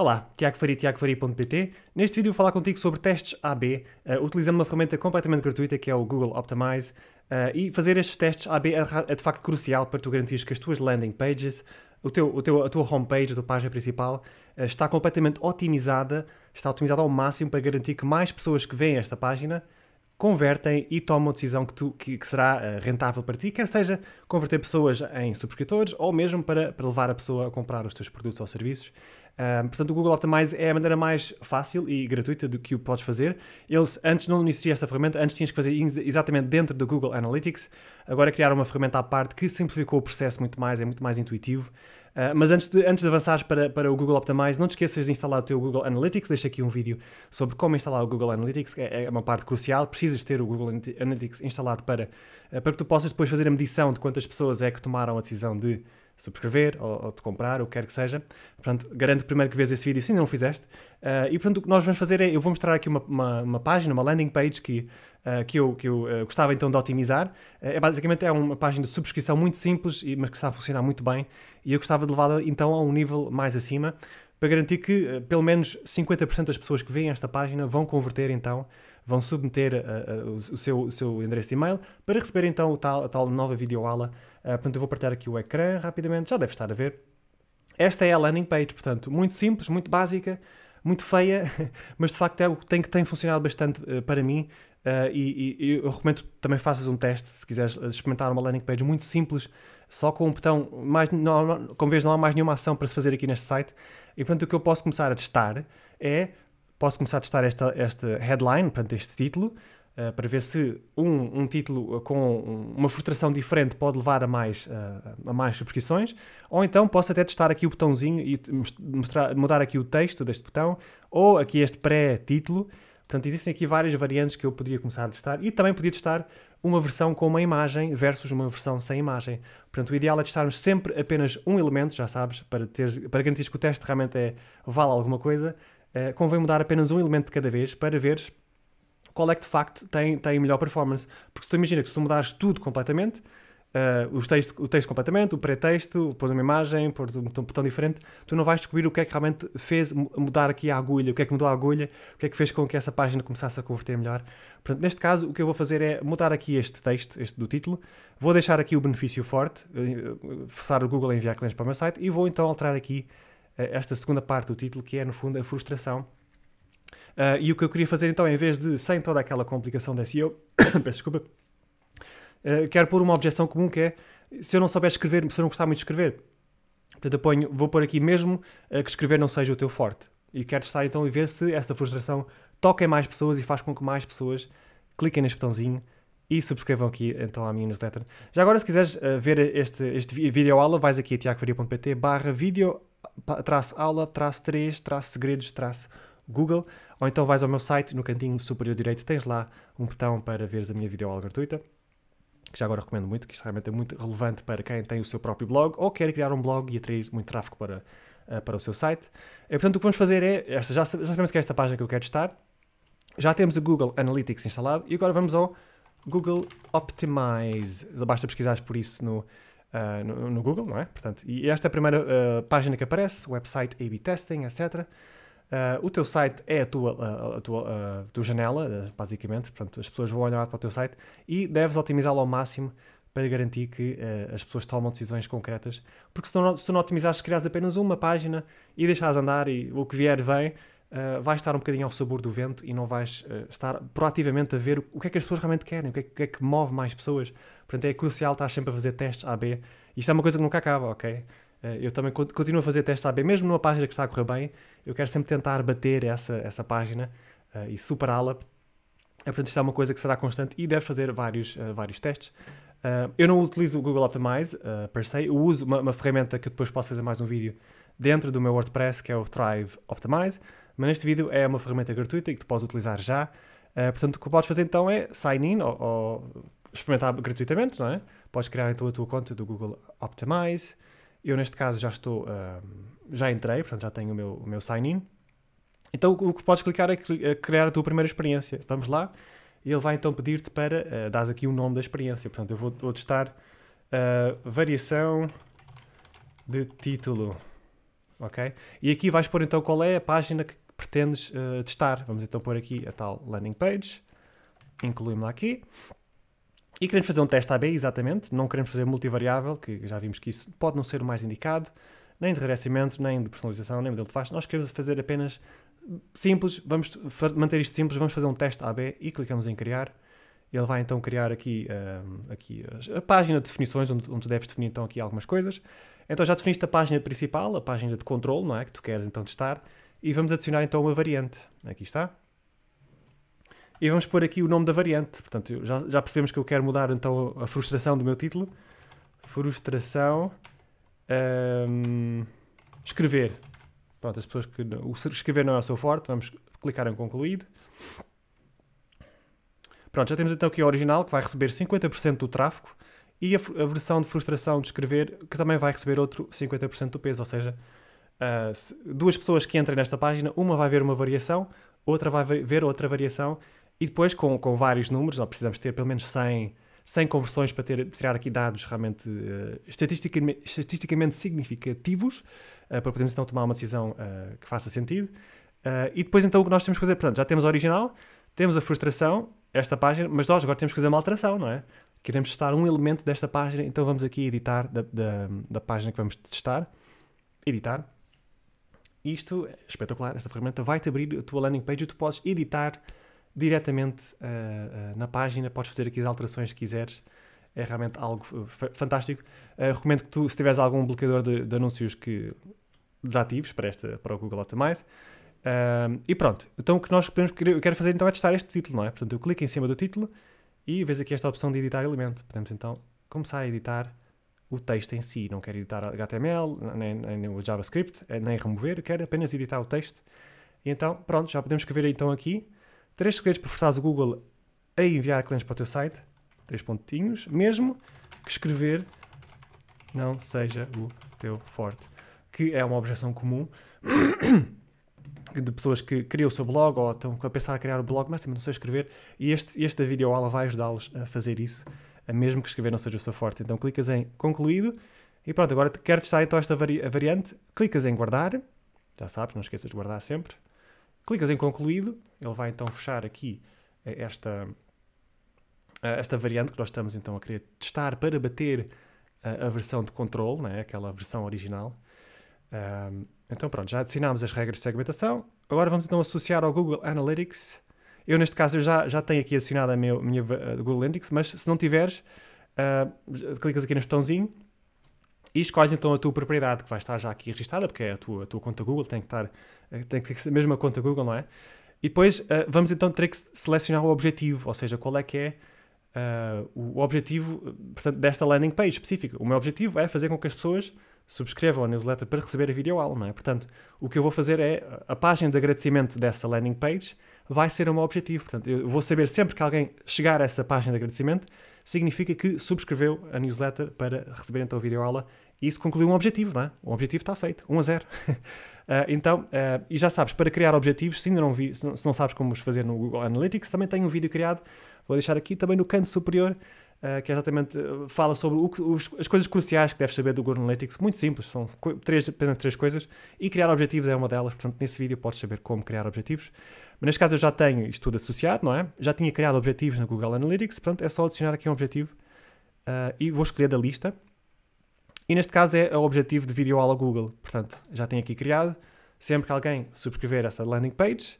Olá, Tiago Faria, tiagofaria.pt. Neste vídeo vou falar contigo sobre testes AB, uh, eh, utilizando uma ferramenta completamente gratuita que é o Google Optimize. Uh, e fazer estes testes AB é, é, de facto crucial para tu garantires que as tuas landing pages, o teu, o teu, a tua homepage, a tua página principal, uh, está completamente otimizada, está otimizada ao máximo para garantir que mais pessoas que veem esta página convertem e tomam a decisão que, tu, que, que será rentável para ti, quer seja converter pessoas em subscritores ou mesmo para, para levar a pessoa a comprar os teus produtos ou serviços. Um, portanto, o Google Optimize é a maneira mais fácil e gratuita do que o podes fazer. Eles, antes não existia esta ferramenta, antes tinhas que fazer exatamente dentro do Google Analytics. Agora criaram uma ferramenta à parte que simplificou o processo muito mais, é muito mais intuitivo. Uh, mas antes de, antes de avançares para, para o Google Optimize, não te esqueças de instalar o teu Google Analytics. Deixa aqui um vídeo sobre como instalar o Google Analytics, é, é uma parte crucial. Precisas ter o Google Analytics instalado para, uh, para que tu possas depois fazer a medição de quantas pessoas é que tomaram a decisão de subscrever ou, ou de comprar, o que quer que seja. Portanto, garanto primeiro que vês esse vídeo se ainda não o fizeste. Uh, e portanto, o que nós vamos fazer é, eu vou mostrar aqui uma, uma, uma página, uma landing page que, uh, que eu, que eu uh, gostava então de otimizar. é basicamente é uma página de subscrição muito simples, mas que está a funcionar muito bem. E eu gostava de levá-la então a um nível mais acima, para garantir que pelo menos 50% das pessoas que veem esta página vão converter então vão submeter uh, uh, o, seu, o seu endereço de e-mail para receber então o tal, a tal nova videoaula ah, portanto, eu vou partilhar aqui o ecrã rapidamente, já deve estar a ver. Esta é a landing page, portanto, muito simples, muito básica, muito feia, mas de facto é algo que tem, que tem funcionado bastante uh, para mim. Uh, e, e, eu recomendo que também faças um teste se quiseres experimentar uma landing page muito simples, só com um botão, mais, não, como vês, não há mais nenhuma ação para se fazer aqui neste site. E portanto, o que eu posso começar a testar é: posso começar a testar esta, esta headline, portanto, este título, eh, para ver se um, um título eh, com uma frustração diferente pode levar a mais, uh, a mais subscrições, ou então posso até testar aqui o botãozinho e mostrar, mudar aqui o texto deste botão, ou aqui este pré-título. Portanto, existem aqui várias variantes que eu poderia começar a testar e também podia testar uma versão com uma imagem versus uma versão sem imagem. Portanto, o ideal é testarmos sempre apenas um elemento, já sabes, para, ter, para garantir que o teste realmente é, vale alguma coisa. Uh, convém mudar apenas um elemento de cada vez para veres qual é que de facto tem, tem melhor performance. Porque se tu imaginas que se tu mudares tudo completamente, uh, os texto, o texto completamente, o pretexto, pôr uma imagem, pôr um botão, botão, diferente, tu não vais descobrir o que é que realmente fez mudar aqui a agulha, o que é que mudou a agulha, o que é que fez com que essa página começasse a converter melhor. Portanto, neste caso, o que eu vou fazer é mudar aqui este texto, este do título, vou deixar aqui o benefício forte, eh, eh, forçar o Google a enviar clientes para o meu site e vou então alterar aqui esta segunda parte do título, que é, no fundo, a frustração Uh, e o que eu queria fazer então, em vez de, sem toda aquela complicação da SEO, peço desculpa, uh, quero pôr uma objeção comum que é, se eu não souber escrever, se eu não gostar muito de escrever, portanto eu ponho, vou pôr aqui mesmo uh, que escrever não seja o teu forte. E quero testar então e ver se essa frustração toca em mais pessoas e faz com que mais pessoas cliquem neste botãozinho e subscrevam aqui então a minha newsletter. Já agora, se quiseres uh, ver este, este vídeo aula, vais aqui a tiagofaria.pt barra vídeo traço aula traço 3 traço segredos traço Google, ou então vais ao meu site, no cantinho superior direito tens lá um botão para veres a minha videoaula gratuita, que já agora recomendo muito, que isto realmente é muito relevante para quem tem o seu próprio blog ou quer criar um blog e atrair muito tráfego para, uh, para o seu site. E, eh, portanto, o que vamos fazer é, esta, já, já sabemos que é esta página que eu quero estar já temos o Google Analytics instalado e agora vamos ao Google Optimize. Basta pesquisar por isso no, Uh, no, no, Google, não é? Portanto, e esta é a primeira uh, página que aparece, website A-B testing, etc. Uh, o teu site é a tua, a tua, a tua janela, ah, basicamente. Portanto, as pessoas vão olhar para o teu site e deves otimizá-lo ao máximo para garantir que uh, as pessoas tomam decisões concretas. Porque se tu não, se não otimizares, criares apenas uma página e deixares andar e o que vier vem, uh, vais estar um bocadinho ao sabor do vento e não vais uh, estar proativamente a ver o que é que as pessoas realmente querem, o que é, que, é que move mais pessoas. Portanto, é crucial estar sempre a fazer testes A, B. Isto é uma coisa que nunca acaba, ok? Eh, eu também continuo a fazer testes AB, mesmo numa página que está a correr bem, eu quero sempre tentar bater essa, essa página uh, e superá-la. É, portanto, isto é uma coisa que será constante e deve fazer vários, uh, vários testes. Uh, eu não utilizo o Google Optimize per se, eu uso uma, uma, ferramenta que depois posso fazer mais um vídeo dentro do meu WordPress, que é o Thrive Optimize, mas neste vídeo é uma ferramenta gratuita e que tu podes utilizar já. portanto, o que podes fazer então é sign in ou, ou experimentar gratuitamente, não é? Podes criar então a tua conta do Google Optimize, eu, neste caso, já estou, uh, já entrei, portanto, já tenho o meu, o meu sign-in. Então, o que podes clicar é, é criar a tua primeira experiência. Vamos lá. Ele vai então pedir-te para uh, ah, dar aqui o nome da experiência. Portanto, eu vou, vou testar uh, variação de título. Ok? E aqui vais pôr então qual é a página que pretendes uh, testar. Vamos então pôr aqui a tal landing page. Incluí-me aqui. E queremos fazer um teste AB, exatamente, não queremos fazer multivariável, que já vimos que isso pode não ser o mais indicado, nem de regressamento, nem de personalização, nem modelo de faixa. Nós queremos fazer apenas simples, vamos manter isto simples, vamos fazer um teste AB e clicamos em criar. Ele vai então criar aqui, ah, aqui a página de definições, onde, onde tu deves definir então aqui algumas coisas. Então já definiste a página principal, a página de controle, não é? Que tu queres então testar. E vamos adicionar então uma variante. Aqui está. E vamos pôr aqui o nome da variante. Portanto, já, já percebemos que eu quero mudar então a frustração do meu título. Frustração. Um, escrever. Pronto, as pessoas que. O escrever não é o seu forte, vamos clicar em concluído. Pronto, já temos então aqui a original, que vai receber 50% do tráfego, e a, a, versão de frustração de escrever, que também vai receber outro 50% do peso, ou seja, uh, se, duas pessoas que entrem nesta página, uma vai ver uma variação, outra vai ver outra variação, e depois, com, com vários números, nós precisamos ter pelo menos 100, 100 conversões para ter, tirar aqui dados realmente uh, eh, estatisticamente, estatisticamente, significativos, uh, para podermos então tomar uma decisão uh, que faça sentido. e depois, então, o que nós temos que fazer? Portanto, já temos a original, temos a frustração, esta página, mas nós agora temos que fazer uma alteração, não é? Queremos testar um elemento desta página, então vamos aqui editar da, da, da página que vamos testar. Editar. Isto é espetacular, esta ferramenta vai-te abrir a tua landing page e tu podes editar diretamente uh, uh, na página, podes fazer aqui as alterações que quiseres. É realmente algo eh, fantástico. Uh, recomendo que tu, se tiveres algum bloqueador de, de anúncios, que desatives para, esta, para o Google Optimize. e pronto, então o que nós podemos, eu quero fazer então é testar este título, não é? Portanto, eu clico em cima do título e vês aqui esta opção de editar elemento. Podemos então começar a editar o texto em si. Não quero editar HTML, nem, nem o JavaScript, nem remover, quero apenas editar o texto. E então, pronto, já podemos escrever então aqui 3 segredos para forçar o Google a enviar clientes para o teu site. 3 pontinhos. Mesmo que escrever não seja o teu forte. Que é uma objeção comum de pessoas que criam o seu blog ou estão a pensar a criar o blog, mas também não sei escrever. E este, esta videoaula vai ajudá-los a fazer isso, mesmo que escrever não seja o seu forte. Então clicas em concluído e pronto, agora quero testar então esta vari variante. Clicas em guardar, já sabes, não esqueças de guardar sempre. Clicas em concluído, ele vai então fechar aqui eh, esta, eh, esta variante que nós estamos então a querer testar para bater eh, a versão de controle, né? aquela versão original. Um, então pronto, já adicionámos as regras de segmentação. Agora vamos então associar ao Google Analytics. Eu neste caso eu já, já tenho aqui adicionada a minha, minha Google Analytics, mas se não tiveres, uh, clicas aqui no botãozinho e escolhes então a tua propriedade, que vai estar já aqui registada, porque é a tua, a tua conta Google, tem que estar, eh, tem que ser a mesma conta Google, não é? E depois uh, vamos então ter que selecionar o objetivo, ou seja, qual é que é uh, o objetivo portanto, desta landing page específica. O meu objetivo é fazer com que as pessoas subscrevam a newsletter para receber a videoaula, não é? Portanto, o que eu vou fazer é, a página de agradecimento dessa landing page vai ser o meu objetivo. Portanto, eu vou saber sempre que alguém chegar a essa página de agradecimento, significa que subscreveu a newsletter para receber então a videoaula isso concluiu um objetivo, não é? O objetivo está feito, 1 a 0. uh, ah, então, uh, e já sabes, para criar objetivos, se ainda não, vi, se não, se não, sabes como os fazer no Google Analytics, também tenho um vídeo criado, vou deixar aqui também no canto superior, uh, que é exatamente fala sobre o, os, as coisas cruciais que deves saber do Google Analytics, muito simples, são três, apenas três coisas, e criar objetivos é uma delas, portanto, nesse vídeo podes saber como criar objetivos. Mas neste caso eu já tenho isto tudo associado, não é? Já tinha criado objetivos no Google Analytics, portanto, é só adicionar aqui um objetivo e vou escolher da lista e neste caso é o objetivo de vídeo aula Google. Portanto, já tem aqui criado. Sempre que alguém subscrever essa landing page,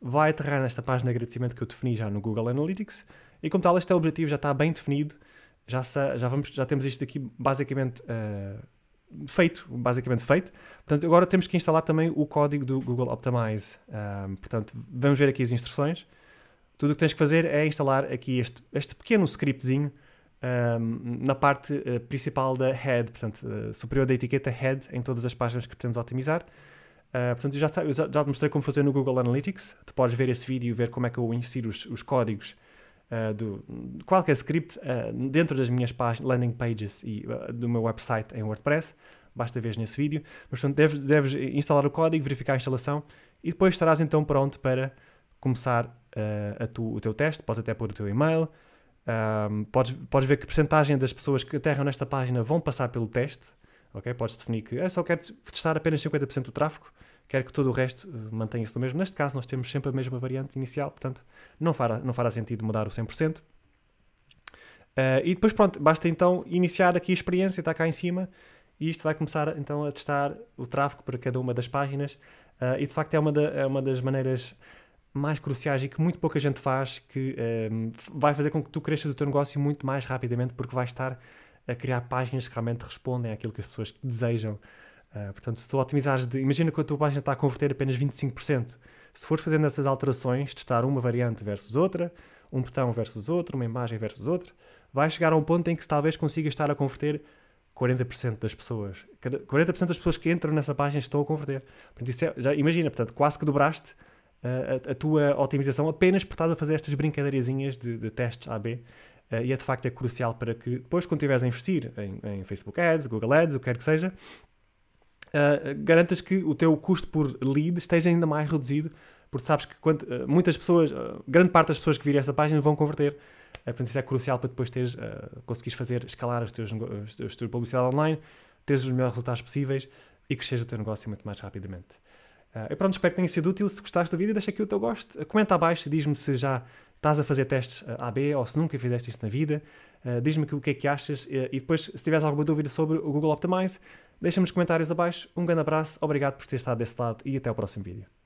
vai aterrar nesta página de agradecimento que eu defini já no Google Analytics. E como tal, este é objetivo já está bem definido. Já, já, vamos, já temos isto aqui basicamente uh, feito, basicamente feito. Portanto, agora temos que instalar também o código do Google Optimize. portanto, vamos ver aqui as instruções. Tudo o que tens que fazer é instalar aqui este, este pequeno scriptzinho na parte uh, principal da head, portanto, uh, superior da etiqueta head em todas as páginas que pretendes otimizar. Uh, portanto, já, eu já, te mostrei como fazer no Google Analytics. Tu podes ver esse vídeo e ver como é que eu insiro os, os códigos uh, do qualquer script ah, dentro das minhas landing pages e do meu website em WordPress. Basta ver nesse vídeo. Mas, portanto, deves, deves instalar o código, verificar a instalação e depois estarás então pronto para começar tu, o teu teste. Podes até pôr o teu e-mail, um, podes, podes ver que percentagem das pessoas que aterram nesta página vão passar pelo teste. Okay? Podes definir que ah, só quero testar apenas 50% do tráfego, quero que todo o resto eh, mantenha-se do mesmo. Neste caso, nós temos sempre a mesma variante inicial, portanto, não fará, não fará sentido mudar o 100%. Uh, ah, e depois, pronto, basta então iniciar aqui a experiência, está cá em cima, e isto vai começar então a testar o tráfego para cada uma das páginas. Uh, e de facto, é uma, da, é uma das maneiras mais cruciais e que muito pouca gente faz, que um, ehm, vai fazer com que tu cresças o teu negócio muito mais rapidamente, porque vais estar a criar páginas que realmente respondem àquilo que as pessoas desejam. Uh, portanto, se tu otimizares, de, imagina que a tua página está a converter apenas 25%. Se fores fazendo essas alterações, testar uma variante versus outra, um botão versus outro, uma imagem versus outra, vais chegar a um ponto em que talvez consigas estar a converter 40% das pessoas. 40% das pessoas que entram nessa página estão a converter. Portanto, é, já, imagina, portanto, quase que dobraste a, a, tua otimização apenas por estás a fazer estas brincadeirazinhas de, de testes AB. Uh, eh, e é de facto é crucial para que depois, quando estiveres a investir em, em, Facebook Ads, Google Ads, o que quer que seja, uh, garantas que o teu custo por lead esteja ainda mais reduzido, porque sabes que quando, uh, eh, muitas pessoas, grande parte das pessoas que virem esta página vão converter. Portanto, isso é crucial para depois teres, conseguires fazer escalar as teus, as tuas publicidade online, teres os melhores resultados possíveis e cresceres o teu negócio muito mais rapidamente. Uh, eu pronto, espero que tenha sido útil. Se gostaste do vídeo, deixa aqui o teu gosto. Ah, comenta abaixo e diz-me se já estás a fazer testes AB ah, ou se nunca fizeste isto na vida. Uh, diz-me o que é que achas e, e depois, se tiveres alguma dúvida sobre o Google Optimize, deixa-me nos comentários abaixo. Um grande abraço, obrigado por ter estado desse lado e até o próximo vídeo.